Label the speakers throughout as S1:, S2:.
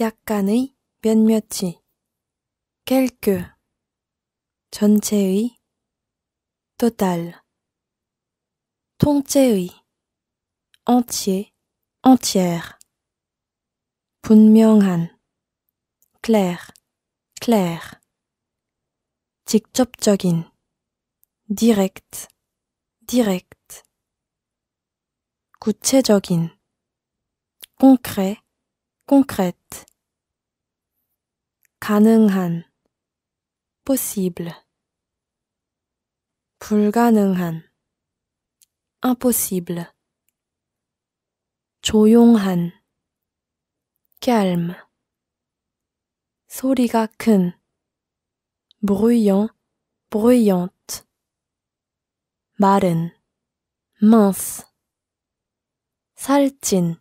S1: 약간의 몇몇이 quelques 전체의 total 통째의 entier entière 분명한 clair clair 직접적인 direct direct 구체적인 concret concrète 가능한 possible 불가능한 impossible 조용한 calme 소리가 큰 bruyant bruyante 마른 mince 살찐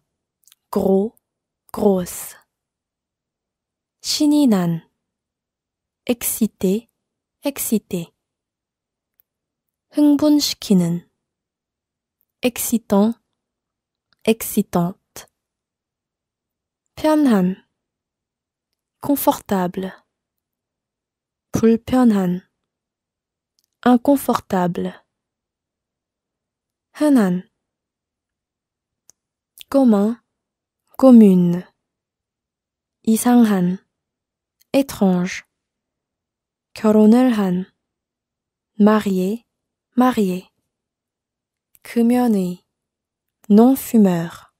S1: gros grosse. Shininan, excité, excité. 흥분시키는, excitant, excitante. 편한, confortable. 불편한, inconfortable. 흔한, commun, Commune, Isanghan, étrange, Colonel Han, marié, marié, Kumiyeon non fumeur.